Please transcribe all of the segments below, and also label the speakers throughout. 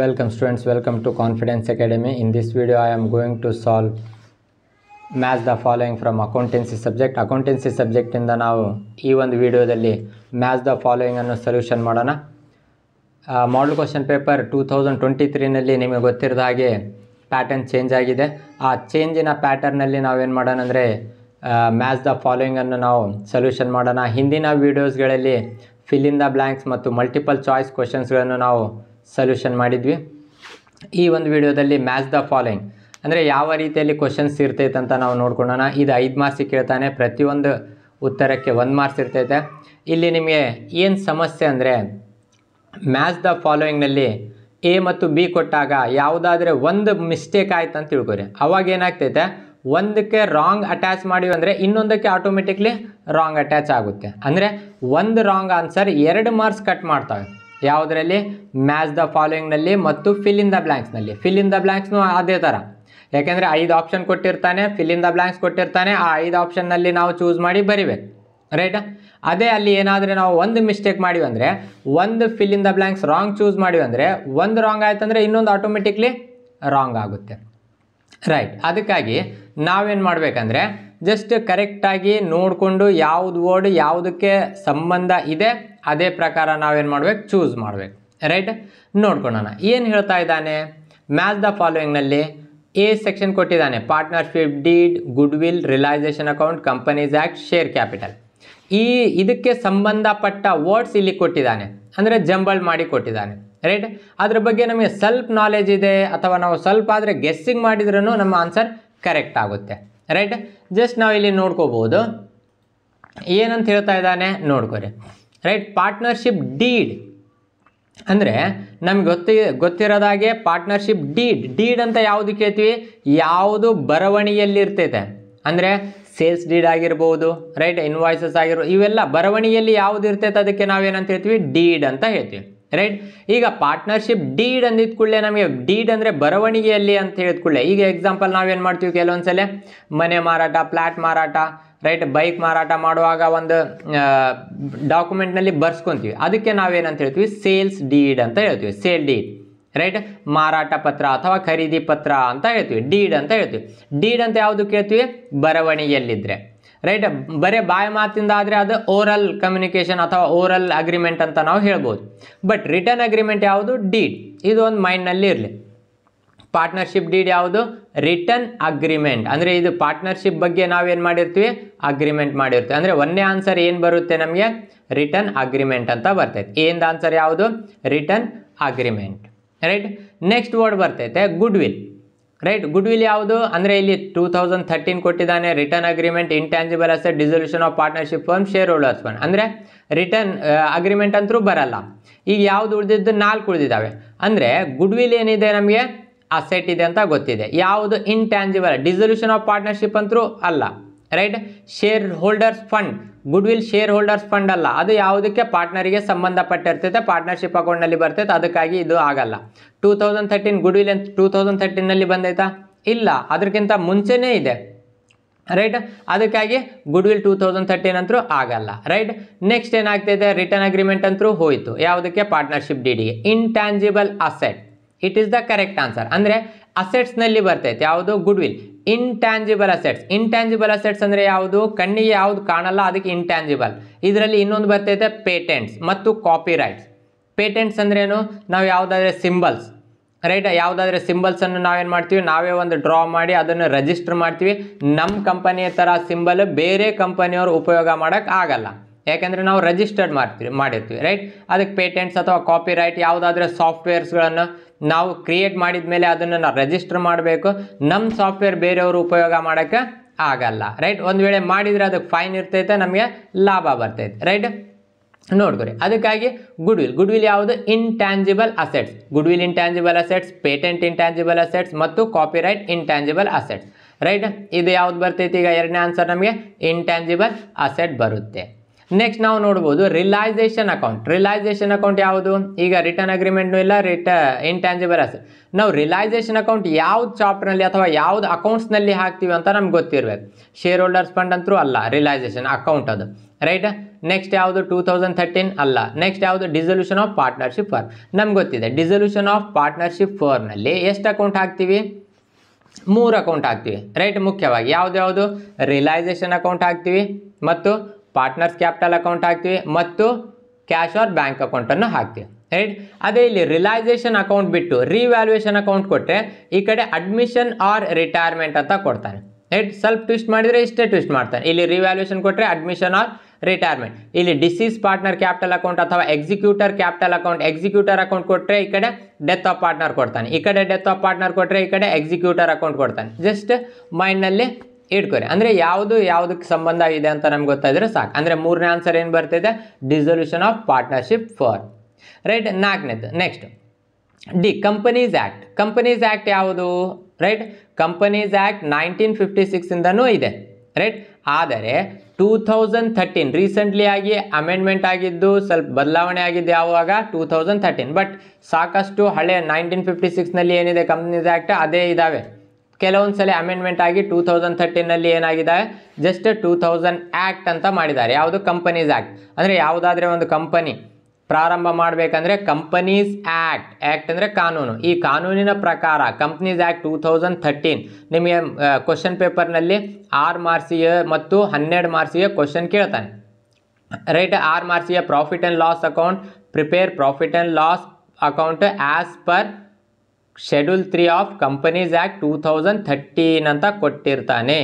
Speaker 1: welcome students welcome to confidence academy in this video I am going to solve match the following from accountancy subject accountancy ಸಬ್ಜೆಕ್ಟಿಂದ ನಾವು ಈ ಒಂದು ವಿಡಿಯೋದಲ್ಲಿ match the ಫಾಲೋಯಿಂಗನ್ನು solution ಮಾಡೋಣ model question paper two thousand twenty ತ್ರೀನಲ್ಲಿ ನಿಮಗೆ ಗೊತ್ತಿರದ ಹಾಗೆ ಪ್ಯಾಟರ್ನ್ ಚೇಂಜ್ ಆಗಿದೆ ಆ ಚೇಂಜಿನ ಪ್ಯಾಟರ್ನಲ್ಲಿ ನಾವೇನು ಮಾಡೋಣ ಅಂದರೆ ಮ್ಯಾಥ್ಸ್ ದ ಫಾಲೋಯಿಂಗನ್ನು ನಾವು ಸೊಲ್ಯೂಷನ್ ಮಾಡೋಣ ಹಿಂದಿನ ವೀಡಿಯೋಸ್ಗಳಲ್ಲಿ ಫಿಲ್ ಇನ್ ದ ಬ್ಲ್ಯಾಂಕ್ಸ್ ಮತ್ತು ಮಲ್ಟಿಪಲ್ ಚಾಯ್ಸ್ ಕ್ವಶನ್ಸ್ಗಳನ್ನು ನಾವು ಸಲ್ಯೂಷನ್ ಮಾಡಿದ್ವಿ ಈ ಒಂದು ವಿಡಿಯೋದಲ್ಲಿ ಮ್ಯಾಚ್ ದ ಫಾಲೋಯಿಂಗ್ ಅಂದರೆ ಯಾವ ರೀತಿಯಲ್ಲಿ ಕ್ವಶನ್ಸ್ ಇರ್ತೈತೆ ಅಂತ ನಾವು ನೋಡ್ಕೊಳ್ಳೋಣ ಇದು ಐದು ಮಾರ್ಕ್ಸಿಗೆ ಕೇಳ್ತಾನೆ ಪ್ರತಿಯೊಂದು ಉತ್ತರಕ್ಕೆ ಒಂದು ಮಾರ್ಕ್ಸ್ ಇರ್ತೈತೆ ಇಲ್ಲಿ ನಿಮಗೆ ಏನು ಸಮಸ್ಯೆ ಅಂದರೆ ಮ್ಯಾಚ್ ದ ಫಾಲೋಯಿಂಗ್ನಲ್ಲಿ ಎ ಮತ್ತು ಬಿ ಕೊಟ್ಟಾಗ ಯಾವುದಾದ್ರೆ ಒಂದು ಮಿಸ್ಟೇಕ್ ಆಯ್ತು ಅಂತ ತಿಳ್ಕೊರಿ ಅವಾಗ ಏನಾಗ್ತೈತೆ ಒಂದಕ್ಕೆ ರಾಂಗ್ ಅಟ್ಯಾಚ್ ಮಾಡಿವಿ ಅಂದರೆ ಇನ್ನೊಂದಕ್ಕೆ ಆಟೋಮೆಟಿಕ್ಲಿ ರಾಂಗ್ ಅಟ್ಯಾಚ್ ಆಗುತ್ತೆ ಅಂದರೆ ಒಂದು ರಾಂಗ್ ಆನ್ಸರ್ ಎರಡು ಮಾರ್ಕ್ಸ್ ಕಟ್ ಮಾಡ್ತವೆ ಯಾವುದರಲ್ಲಿ ಮ್ಯಾಚ್ ದ ಫಾಲೋಯಿಂಗ್ನಲ್ಲಿ ಮತ್ತು ಫಿಲ್ ಇನ್ ದ ಬ್ಲ್ಯಾಂಕ್ಸ್ನಲ್ಲಿ ಫಿಲ್ ಇನ್ ದ ಬ್ಲ್ಯಾಂಕ್ಸ್ನೂ ಅದೇ ಥರ ಯಾಕೆಂದರೆ ಐದು ಆಪ್ಷನ್ ಕೊಟ್ಟಿರ್ತಾನೆ ಫಿಲ್ ಇನ್ ದ ಬ್ಲ್ಯಾಂಕ್ಸ್ ಕೊಟ್ಟಿರ್ತಾನೆ ಆ ಐದು ಆಪ್ಷನ್ನಲ್ಲಿ ನಾವು ಚೂಸ್ ಮಾಡಿ ಬರಿಬೇಕು ರೈಟಾ ಅದೇ ಅಲ್ಲಿ ಏನಾದರೆ ನಾವು ಒಂದು ಮಿಸ್ಟೇಕ್ ಮಾಡಿವಿ ಅಂದರೆ ಒಂದು fill in the blanks wrong choose ಮಾಡಿವಿ ಅಂದರೆ ಒಂದು ರಾಂಗ್ ಆಯ್ತು ಅಂದರೆ ಇನ್ನೊಂದು ಆಟೋಮೆಟಿಕ್ಲಿ ರಾಂಗ್ ಆಗುತ್ತೆ ರೈಟ್ ಅದಕ್ಕಾಗಿ ನಾವೇನು ಮಾಡಬೇಕಂದ್ರೆ ಜಸ್ಟ್ ಕರೆಕ್ಟಾಗಿ ನೋಡಿಕೊಂಡು ಯಾವುದು ವರ್ಡ್ ಯಾವುದಕ್ಕೆ ಸಂಬಂಧ ಇದೆ ಅದೇ ಪ್ರಕಾರ ನಾವೇನು ಮಾಡ್ಬೇಕು ಚೂಸ್ ಮಾಡ್ಬೇಕು ರೈಟ್ ನೋಡ್ಕೊಳೋಣ ಏನು ಹೇಳ್ತಾ ಇದ್ದಾನೆ ಮ್ಯಾಚ್ ದ ಫಾಲೋಯಿಂಗ್ನಲ್ಲಿ ಎ ಸೆಕ್ಷನ್ ಕೊಟ್ಟಿದ್ದಾನೆ partnership deed goodwill realisation account companies act share capital ಈ ಇದಕ್ಕೆ ಸಂಬಂಧಪಟ್ಟ ವರ್ಡ್ಸ್ ಇಲ್ಲಿ ಕೊಟ್ಟಿದ್ದಾನೆ ಅಂದರೆ ಜಂಬಲ್ ಮಾಡಿ ಕೊಟ್ಟಿದ್ದಾನೆ ರೈಟ್ ಅದ್ರ ಬಗ್ಗೆ ನಮಗೆ ಸ್ವಲ್ಪ ನಾಲೆಜ್ ಇದೆ ಅಥವಾ ನಾವು ಸ್ವಲ್ಪ ಆದರೆ ಗೆಸ್ಸಿಂಗ್ ಮಾಡಿದ್ರೂ ನಮ್ಮ ಆನ್ಸರ್ ಕರೆಕ್ಟ್ ಆಗುತ್ತೆ ರೈಟ್ ಜಸ್ಟ್ ನಾವು ಇಲ್ಲಿ ನೋಡ್ಕೋಬೋದು ಏನಂತ ಹೇಳ್ತಾ ಇದ್ದಾನೆ ನೋಡ್ಕೊರಿ ರೈಟ್ ಪಾರ್ಟ್ನರ್ಶಿಪ್ ಡೀಡ್ ಅಂದರೆ ನಮ್ಗೆ ಗೊತ್ತಿ ಗೊತ್ತಿರೋದಾಗೆ ಪಾರ್ಟ್ನರ್ಶಿಪ್ ಡೀಡ್ ಡೀಡ್ ಅಂತ ಯಾವುದು ಕೇಳ್ತೀವಿ ಯಾವುದು ಬರವಣಿಗೆಯಲ್ಲಿರ್ತೈತೆ ಅಂದರೆ ಸೇಲ್ಸ್ ಡೀಡ್ ಆಗಿರ್ಬೋದು ರೈಟ್ ಇನ್ವಾಯ್ಸಸ್ ಆಗಿರ್ಬೋದು ಇವೆಲ್ಲ ಬರವಣಿಗೆಯಲ್ಲಿ ಯಾವುದು ಇರ್ತೈತೆ ಅದಕ್ಕೆ ನಾವೇನಂತ ಹೇಳ್ತೀವಿ ಡೀಡ್ ಅಂತ ಹೇಳ್ತೀವಿ ರೈಟ್ ಈಗ ಪಾರ್ಟ್ನರ್ಶಿಪ್ ಡೀಡ್ ಅಂದಿದ ಕೂಡಲೇ ನಮಗೆ ಡೀಡ್ ಅಂದರೆ ಬರವಣಿಗೆಯಲ್ಲಿ ಅಂತ ಹೇಳಿದ ಕೂಡಲೇ ಈಗ ಎಕ್ಸಾಂಪಲ್ ನಾವೇನು ಮಾಡ್ತೀವಿ ಕೆಲವೊಂದ್ಸಲ ಮನೆ ಮಾರಾಟ ಫ್ಲ್ಯಾಟ್ ಮಾರಾಟ ರೈಟ್ ಬೈಕ್ ಮಾರಾಟ ಮಾಡುವಾಗ ಒಂದು ಡಾಕ್ಯುಮೆಂಟ್ನಲ್ಲಿ ಬರ್ಸ್ಕೊತೀವಿ ಅದಕ್ಕೆ ನಾವೇನಂತ ಹೇಳ್ತೀವಿ ಸೇಲ್ಸ್ ಡೀಡ್ ಅಂತ ಹೇಳ್ತೀವಿ ಸೇಲ್ ಡೀಡ್ ರೈಟ್ ಮಾರಾಟ ಪತ್ರ ಅಥವಾ ಖರೀದಿ ಪತ್ರ ಅಂತ ಹೇಳ್ತೀವಿ ಡೀಡ್ ಅಂತ ಹೇಳ್ತೀವಿ ಡೀಡ್ ಅಂತ ಯಾವುದು ಕೇಳ್ತೀವಿ ಬರವಣಿಗೆಯಲ್ಲಿದ್ದರೆ ರೈಟ್ ಬರೇ ಬಾಯ ಮಾತಿಂದ ಆದರೆ ಅದು ಓರಲ್ ಕಮ್ಯುನಿಕೇಷನ್ ಅಥವಾ ಓರಲ್ ಅಗ್ರಿಮೆಂಟ್ ಅಂತ ನಾವು ಹೇಳ್ಬೋದು ಬಟ್ ರಿಟರ್ನ್ ಅಗ್ರಿಮೆಂಟ್ ಯಾವುದು ಡೀಡ್ ಇದು ಒಂದು ಮೈಂಡ್ನಲ್ಲಿ ಇರಲಿ ಪಾರ್ಟ್ನರ್ಶಿಪ್ ಡೀಡ್ ಯಾವುದು ರಿಟರ್ನ್ ಅಗ್ರಿಮೆಂಟ್ ಅಂದರೆ ಇದು ಪಾರ್ಟ್ನರ್ಶಿಪ್ ಬಗ್ಗೆ ನಾವೇನು ಮಾಡಿರ್ತೀವಿ ಅಗ್ರಿಮೆಂಟ್ ಮಾಡಿರ್ತೀವಿ ಅಂದರೆ ಒಂದೇ ಆನ್ಸರ್ ಏನು ಬರುತ್ತೆ ನಮಗೆ ರಿಟರ್ನ್ ಅಗ್ರಿಮೆಂಟ್ ಅಂತ ಬರ್ತೈತೆ ಏನು ಆನ್ಸರ್ ಯಾವುದು written agreement right next word ಬರ್ತೈತೆ goodwill right goodwill ಯಾವುದು ಅಂದರೆ ಇಲ್ಲಿ ಟೂ ತೌಸಂಡ್ ಥರ್ಟೀನ್ ಕೊಟ್ಟಿದ್ದಾನೆ written agreement intangible asset dissolution of partnership firm shareholders fund ಅಂದರೆ ರಿಟರ್ನ್ ಅಗ್ರಿಮೆಂಟ್ ಅಂತರೂ ಬರಲ್ಲ ಈಗ ಯಾವುದು ಉಳಿದಿದ್ದು ನಾಲ್ಕು ಉಳಿದಿದ್ದಾವೆ ಅಂದರೆ ಗುಡ್ ವಿಲ್ ಏನಿದೆ ನಮಗೆ ಅಸೆಟ್ ಇದೆ ಅಂತ ಗೊತ್ತಿದೆ ಯಾವುದು ಟ್ಯಾಂಜಿಬಲ್ ಡಿಸೊಲ್ಯೂಷನ್ ಆಫ್ ಪಾರ್ಟ್ನರ್ಶಿಪ್ ಅಂತೂ ಅಲ್ಲ right shareholders fund goodwill shareholders fund ಅಲ್ಲ ಅದು ಯಾವುದಕ್ಕೆ ಪಾರ್ಟ್ನರಿಗೆ ಸಂಬಂಧಪಟ್ಟಿರ್ತೈತೆ ಪಾರ್ಟ್ನರ್ಶಿಪ್ ಅಕೌಂಟ್ನಲ್ಲಿ ಬರ್ತೈತೆ ಅದಕ್ಕಾಗಿ ಇದು ಆಗಲ್ಲ two thousand thirteen goodwill ಅಂತ ಟೂ ತೌಸಂಡ್ ತರ್ಟೀನಲ್ಲಿ ಬಂದೈತಾ ಇಲ್ಲ ಅದಕ್ಕಿಂತ ಮುಂಚೆನೇ ಇದೆ ರೈಟ್ ಅದಕ್ಕಾಗಿ goodwill two thousand thirteen ಅಂತೂ ಆಗಲ್ಲ ರೈಟ್ ನೆಕ್ಸ್ಟ್ ಏನಾಗ್ತಿದೆ ರಿಟರ್ನ್ ಅಗ್ರಿಮೆಂಟ್ ಅಂತೂ ಹೋಯಿತು ಯಾವುದಕ್ಕೆ ಪಾರ್ಟ್ನರ್ಶಿಪ್ ಡಿ ಡಿಗೆ intangible asset it is the correct answer ಅಂದರೆ ಅಸೆಟ್ಸ್ನಲ್ಲಿ ಬರ್ತೈತೆ ಯಾವುದು goodwill intangible assets intangible assets ಅಂದರೆ ಯಾವುದು ಕಣ್ಣಿಗೆ ಯಾವುದು ಕಾಣಲ್ಲ ಅದಕ್ಕೆ ಇಂಟ್ಯಾಂಜಿಬಲ್ ಇದರಲ್ಲಿ ಇನ್ನೊಂದು ಬರ್ತೈತೆ ಪೇಟೆಂಟ್ಸ್ ಮತ್ತು ಕಾಪಿ ರೈಟ್ಸ್ ಪೇಟೆಂಟ್ಸ್ ಅಂದ್ರೇನು ನಾವು ಯಾವುದಾದ್ರೆ ಸಿಂಬಲ್ಸ್ ರೈಟ್ ಯಾವುದಾದ್ರೆ ಸಿಂಬಲ್ಸನ್ನು ನಾವೇನು ಮಾಡ್ತೀವಿ ನಾವೇ ಒಂದು ಡ್ರಾ ಮಾಡಿ ಅದನ್ನು ರಿಜಿಸ್ಟರ್ ಮಾಡ್ತೀವಿ ನಮ್ಮ ಕಂಪನಿಯ ಥರ ಸಿಂಬಲ್ ಬೇರೆ ಕಂಪನಿಯವರು ಉಪಯೋಗ ಮಾಡೋಕ್ಕೆ ಆಗಲ್ಲ ಯಾಕೆಂದರೆ ನಾವು ರಿಜಿಸ್ಟರ್ಡ್ ಮಾಡ್ತೀವಿ ಮಾಡಿರ್ತೀವಿ ರೈಟ್ ಅದಕ್ಕೆ ಪೇಟೆಂಟ್ಸ್ ಅಥವಾ ಕಾಪಿ ರೈಟ್ ಯಾವುದಾದ್ರೆ ಸಾಫ್ಟ್ವೇರ್ಸ್ಗಳನ್ನು ನಾವು ಕ್ರಿಯೇಟ್ ಮಾಡಿದ ಮೇಲೆ ಅದನ್ನು ನಾವು ರಿಜಿಸ್ಟರ್ ಮಾಡಬೇಕು ನಮ್ಮ ಸಾಫ್ಟ್ವೇರ್ ಬೇರೆಯವರು ಉಪಯೋಗ ಮಾಡೋಕ್ಕೆ ಆಗಲ್ಲ ರೈಟ್ ಒಂದು ವೇಳೆ ಮಾಡಿದರೆ ಅದಕ್ಕೆ ಫೈನ್ ಇರ್ತೈತೆ ನಮಗೆ ಲಾಭ ಬರ್ತೈತೆ ರೈಟ್ ನೋಡ್ಕೊರಿ ಅದಕ್ಕಾಗಿ ಗುಡ್ ವಿಲ್ ಗುಡ್ ವಿಲ್ ಯಾವುದು intangible assets will intangible assets patent intangible assets ಮತ್ತು copyright intangible assets right ಇದು ಯಾವ್ದು ಬರ್ತೈತಿ ಈಗ ಎರಡನೇ ಆನ್ಸರ್ ನಮಗೆ ಇಂಟ್ಯಾಂಜಿಬಲ್ ಅಸೆಟ್ ಬರುತ್ತೆ ನೆಕ್ಸ್ಟ್ ನಾವು ನೋಡ್ಬೋದು ರಿಲೈಸೇಷನ್ ಅಕೌಂಟ್ ರಿಲೈಸೇಷನ್ ಅಕೌಂಟ್ ಯಾವುದು ಈಗ ರಿಟರ್ನ್ ಅಗ್ರಿಮೆಂಟ್ನೂ ಇಲ್ಲ ರಿಟ ಇಂಟ್ಯಾಂಜಿಬಲ್ ಆಸ್ ನಾವು ರಿಲೈಸೇಷನ್ ಅಕೌಂಟ್ ಯಾವ್ದು ಚಾಪ್ಟರ್ನಲ್ಲಿ ಅಥವಾ ಯಾವ್ದು ಅಕೌಂಟ್ಸ್ನಲ್ಲಿ ಹಾಕ್ತೀವಿ ಅಂತ ನಮ್ಗೆ ಗೊತ್ತಿರಬೇಕು ಶೇರ್ ಹೋಲ್ಡರ್ಸ್ ಫಂಡ್ ಅಂತೂ ಅಲ್ಲ ರಿಲೈಸೇಷನ್ ಅಕೌಂಟ್ ಅದು ರೈಟ್ ನೆಕ್ಸ್ಟ್ ಯಾವುದು ಟೂ ತೌಸಂಡ್ ಥರ್ಟೀನ್ ಅಲ್ಲ ನೆಕ್ಸ್ಟ್ ಯಾವುದು ಡಿಸಲ್ಯೂಷನ್ ಆಫ್ ಪಾರ್ಟ್ನರ್ಶಿಪ್ ಫಾರ್ ನಮ್ಗೆ ಗೊತ್ತಿದೆ ಡಿಸಲ್ಯೂಷನ್ ಆಫ್ ಪಾರ್ಟ್ನರ್ಶಿಪ್ ಫೋರ್ನಲ್ಲಿ ಎಷ್ಟು ಅಕೌಂಟ್ ಹಾಕ್ತೀವಿ ಮೂರು ಅಕೌಂಟ್ ಹಾಕ್ತೀವಿ ರೈಟ್ ಮುಖ್ಯವಾಗಿ ಯಾವುದು ಯಾವುದು ರಿಲೈಸೇಷನ್ ಅಕೌಂಟ್ ಹಾಕ್ತೀವಿ ಮತ್ತು ಪಾರ್ಟ್ನರ್ಸ್ ಕ್ಯಾಪಿಟಲ್ ಅಕೌಂಟ್ ಹಾಕ್ತಿವಿ ಮತ್ತು ಕ್ಯಾಶ್ ಆರ್ ಬ್ಯಾಂಕ್ ಅಕೌಂಟ್ ಅನ್ನು ಹಾಕ್ತಿವಿ ರೈಟ್ ಅದೇ ಇಲ್ಲಿ ರಿಯಲೈಸೇಷನ್ ಅಕೌಂಟ್ ಬಿಟ್ಟು ರೀವಲ್ಯೂಯೇಷನ್ ಅಕೌಂಟ್ ಕೊಟ್ರೆ ಈಕಡೆ ಅಡ್ಮಿಷನ್ ಆರ್ ರಿಟೈರ್ಮೆಂಟ್ ಅಂತ ಕೊಡ್ತಾರೆ ರೈಟ್ ಸೆಲ್ಫ್ ಟ್ವಿಸ್ಟ್ ಮಾಡಿದ್ರೆ ಇಷ್ಟೇ ಟ್ವಿಸ್ಟ್ ಮಾಡ್ತಾರೆ ಇಲ್ಲಿ ರೀವಲ್ಯೂಯೇಷನ್ ಕೊಟ್ರೆ ಅಡ್ಮಿಷನ್ ಆರ್ ರಿಟೈರ್ಮೆಂಟ್ ಇಲ್ಲಿ ಡಿಸಿಸ್ 파ಾರ್ಟ್ನರ್ ಕ್ಯಾಪಿಟಲ್ ಅಕೌಂಟ್ ಅಥವಾ executor capital account executor account ಕೊಟ್ರೆ ಈಕಡೆ ಡೆತ್ ಆಫ್ 파ಾರ್ಟ್ನರ್ ಕೊಡ್ತಾನೆ ಈಕಡೆ ಡೆತ್ ಆಫ್ 파ಾರ್ಟ್ನರ್ ಕೊಟ್ರೆ ಈಕಡೆ ಎಕ್ಸಿಕ್ಯೂಟರ್ ಅಕೌಂಟ್ ಕೊಡ್ತಾನೆ just ಮೈಂಡ್ ನಲ್ಲಿ ಇಟ್ಕೊರಿ ಅಂದರೆ ಯಾವುದು ಯಾವುದಕ್ಕೆ ಸಂಬಂಧ ಇದೆ ಅಂತ ನಮ್ಗೆ ಗೊತ್ತಾಯಿದ್ರೆ ಸಾಕು ಅಂದರೆ ಮೂರನೇ ಆನ್ಸರ್ ಏನು ಬರ್ತಿದೆ dissolution of partnership firm right ನಾಲ್ಕನೇದು next D companies act companies act ಯಾವುದು right companies act nineteen fifty ಸಿಕ್ಸಿಂದನೂ ಇದೆ ರೈಟ್ ಆದರೆ ಟೂ ಥೌಸಂಡ್ ಥರ್ಟೀನ್ ರೀಸೆಂಟ್ಲಿ ಆಗಿ ಅಮೆಂಡ್ಮೆಂಟ್ ಆಗಿದ್ದು ಸ್ವಲ್ಪ ಬದಲಾವಣೆ ಆಗಿದ್ದು ಯಾವಾಗ ಟೂ ತೌಸಂಡ್ ಥರ್ಟೀನ್ ಬಟ್ ಸಾಕಷ್ಟು ಹಳೆ ನೈನ್ಟೀನ್ ಫಿಫ್ಟಿ ಸಿಕ್ಸ್ನಲ್ಲಿ ಏನಿದೆ ಕಂಪ್ನೀಸ್ ಆ್ಯಕ್ಟ್ ಅದೇ ಇದ್ದಾವೆ ಕೆಲವೊಂದು ಸಲ ಅಮೆಂಡ್ಮೆಂಟ್ ಆಗಿ ಟೂ ತೌಸಂಡ್ ಥರ್ಟೀನಲ್ಲಿ ಏನಾಗಿದೆ ಜಸ್ಟ್ ಟೂ ತೌಸಂಡ್ ಆ್ಯಕ್ಟ್ ಅಂತ ಮಾಡಿದ್ದಾರೆ ಯಾವುದು ಕಂಪನೀಸ್ ಆ್ಯಕ್ಟ್ ಅಂದರೆ ಯಾವುದಾದ್ರೆ ಒಂದು ಕಂಪನಿ ಪ್ರಾರಂಭ ಮಾಡಬೇಕಂದ್ರೆ ಕಂಪನೀಸ್ ಆ್ಯಕ್ಟ್ ಆ್ಯಕ್ಟ್ ಅಂದರೆ ಕಾನೂನು ಈ ಕಾನೂನಿನ ಪ್ರಕಾರ companies act two thousand thirteen ನಿಮಗೆ ಕ್ವಶನ್ ಪೇಪರ್ನಲ್ಲಿ ಆರು ಮಾರ್ಸಿಯ ಮತ್ತು ಹನ್ನೆರಡು ಮಾರ್ಸಿಯ ಕ್ವಶನ್ ಕೇಳ್ತಾನೆ ರೈಟ್ ಆರು ಮಾರ್ಸಿಯ profit and loss account prepare profit and loss account as per schedule three of companies act two thousand thirteen ಅಂತ ಕೊಟ್ಟಿರ್ತಾನೆ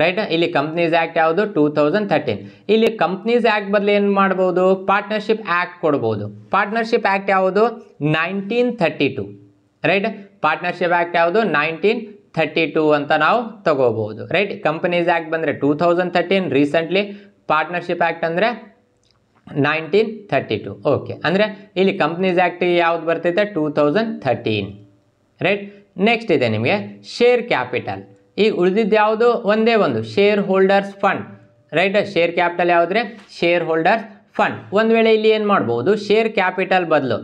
Speaker 1: ರೈಟ್ ಇಲ್ಲಿ ಕಂಪ್ನೀಸ್ ಆ್ಯಕ್ಟ್ ಯಾವುದು ಟೂ ತೌಸಂಡ್ ಥರ್ಟೀನ್ ಇಲ್ಲಿ ಕಂಪ್ನೀಸ್ ಆ್ಯಕ್ಟ್ ಬದಲು ಏನು ಮಾಡ್ಬೋದು ಪಾರ್ಟ್ನರ್ಶಿಪ್ ಆ್ಯಕ್ಟ್ ಕೊಡ್ಬೋದು ಪಾರ್ಟ್ನರ್ಶಿಪ್ ಆ್ಯಕ್ಟ್ ಯಾವುದು nineteen thirty two right partnership act ಯಾವುದು ನೈನ್ಟೀನ್ ಥರ್ಟಿ ಟೂ ಅಂತ ನಾವು ತಗೋಬೋದು ರೈಟ್ ಕಂಪನೀಸ್ ಆ್ಯಕ್ಟ್ ಬಂದರೆ two thousand thirteen recently partnership act ಅಂದರೆ ನೈನ್ಟೀನ್ ಥರ್ಟಿ ಟು ಓಕೆ ಅಂದರೆ ಇಲ್ಲಿ ಕಂಪ್ನೀಸ್ ಆ್ಯಕ್ಟ್ ಯಾವ್ದು ಬರ್ತೈತೆ two thousand thirteen right next ಇದೆ ನಿಮಗೆ ಶೇರ್ ಕ್ಯಾಪಿಟಲ್ ಈ ಉಳಿದಿದ್ದು ಯಾವುದು ಒಂದೇ ಒಂದು shareholders fund right share capital ಯಾವುದ್ರೆ ಶೇರ್ ಹೋಲ್ಡರ್ಸ್ ಫಂಡ್ ಒಂದು ವೇಳೆ ಇಲ್ಲಿ ಏನು ಮಾಡ್ಬೋದು ಶೇರ್ ಕ್ಯಾಪಿಟಲ್ ಬದಲು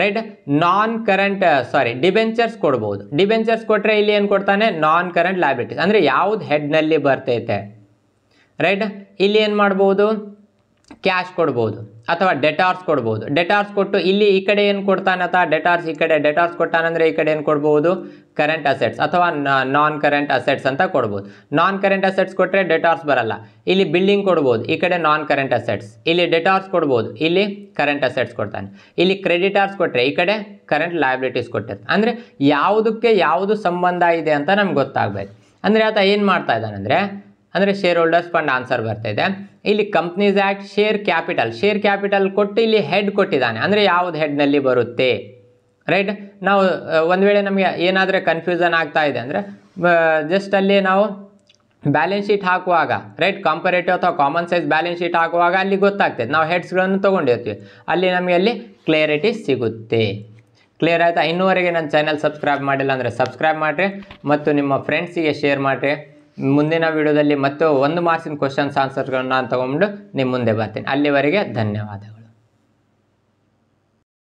Speaker 1: right non current sorry debentures ಕೊಡ್ಬೋದು ಡಿಬೆಂಚರ್ಸ್ ಕೊಟ್ಟರೆ ಇಲ್ಲಿ ಏನು ಕೊಡ್ತಾನೆ ನಾನ್ ಕರೆಂಟ್ ಲಯಬಿಲಿಟೀಸ್ ಅಂದರೆ ಯಾವುದು ಹೆಡ್ನಲ್ಲಿ ಬರ್ತೈತೆ ರೈಟ್ ಇಲ್ಲಿ ಏನು ಮಾಡ್ಬೋದು ಕ್ಯಾಶ್ ಕೊಡ್ಬೋದು ಅಥವಾ ಡೆಟಾರ್ಸ್ ಕೊಡ್ಬೋದು ಡೆಟಾರ್ಸ್ ಕೊಟ್ಟು ಇಲ್ಲಿ ಈ ಕಡೆ ಏನು ಕೊಡ್ತಾನತ ಡೆಟಾರ್ಸ್ ಈ ಕಡೆ ಡೆಟಾರ್ಸ್ ಕೊಟ್ಟಾನಂದರೆ ಈ ಕಡೆ ಏನು ಕೊಡ್ಬೋದು ಕರೆಂಟ್ ಅಸೆಟ್ಸ್ ಅಥವಾ ನಾನ್ ಕರೆಂಟ್ ಅಸೆಟ್ಸ್ ಅಂತ ಕೊಡ್ಬೋದು ನಾನ್ ಕರೆಂಟ್ ಅಸೆಟ್ಸ್ ಕೊಟ್ಟರೆ ಡೆಟಾರ್ಸ್ ಬರಲ್ಲ ಇಲ್ಲಿ ಬಿಲ್ಡಿಂಗ್ ಕೊಡ್ಬೋದು ಈ ಕಡೆ ನಾನ್ ಕರೆಂಟ್ ಅಸೆಟ್ಸ್ ಇಲ್ಲಿ ಡೆಟಾರ್ಸ್ ಕೊಡ್ಬೋದು ಇಲ್ಲಿ ಕರೆಂಟ್ ಅಸೆಟ್ಸ್ ಕೊಡ್ತಾನೆ ಇಲ್ಲಿ ಕ್ರೆಡಿಟಾರ್ಸ್ ಕೊಟ್ಟರೆ ಈ ಕಡೆ ಕರೆಂಟ್ ಲಯಬಿಲಿಟೀಸ್ ಕೊಟ್ಟಿರ್ತಾನೆ ಅಂದರೆ ಯಾವುದಕ್ಕೆ ಯಾವುದು ಸಂಬಂಧ ಇದೆ ಅಂತ ನಮ್ಗೆ ಗೊತ್ತಾಗಬೇಕು ಅಂದರೆ ಆತ ಏನು ಮಾಡ್ತಾ ಅಂದರೆ ಅಂದರೆ ಶೇರ್ ಹೋಲ್ಡರ್ಸ್ ಫಂಡ್ ಆನ್ಸರ್ ಬರ್ತಿದೆ ಇಲ್ಲಿ companies act share capital share capital ಕೊಟ್ಟು ಇಲ್ಲಿ ಹೆಡ್ ಕೊಟ್ಟಿದ್ದಾನೆ ಅಂದರೆ ಯಾವುದು ಹೆಡ್ನಲ್ಲಿ ಬರುತ್ತೆ ರೈಟ್ ನಾವು ಒಂದು ವೇಳೆ ನಮಗೆ ಏನಾದರೆ ಕನ್ಫ್ಯೂಸನ್ ಆಗ್ತಾ ಇದೆ ಅಂದರೆ ಜಸ್ಟ್ ಅಲ್ಲಿ ನಾವು ಬ್ಯಾಲೆನ್ಸ್ ಶೀಟ್ ಹಾಕುವಾಗ ರೈಟ್ ಕಾಂಪರೇಟಿವ್ ಅಥವಾ ಕಾಮನ್ ಸೈಜ್ ಬ್ಯಾಲೆನ್ಸ್ ಶೀಟ್ ಹಾಕುವಾಗ ಅಲ್ಲಿ ಗೊತ್ತಾಗ್ತದೆ ನಾವು ಹೆಡ್ಸ್ಗಳನ್ನು ತೊಗೊಂಡಿರ್ತೀವಿ ಅಲ್ಲಿ ನಮಗೆ ಅಲ್ಲಿ ಕ್ಲಿಯರಿಟಿ ಸಿಗುತ್ತೆ ಕ್ಲಿಯರ್ ಆಯಿತಾ ಇನ್ನೂವರೆಗೆ ನನ್ನ ಚಾನಲ್ ಸಬ್ಸ್ಕ್ರೈಬ್ ಮಾಡಿಲ್ಲ ಅಂದರೆ ಸಬ್ಸ್ಕ್ರೈಬ್ ಮಾಡಿರಿ ಮತ್ತು ನಿಮ್ಮ ಫ್ರೆಂಡ್ಸಿಗೆ ಶೇರ್ ಮಾಡಿರಿ ಮುಂದಿನ ವಿಡಿಯೋದಲ್ಲಿ ಮತ್ತು ಒಂದು ಮಾರ್ಕ್ಸಿನ ಕ್ವಶನ್ಸ್ ನಾನು ತೊಗೊಂಡು ನಿಮ್ಮ ಮುಂದೆ ಬರ್ತೀನಿ ಅಲ್ಲಿವರೆಗೆ ಧನ್ಯವಾದಗಳು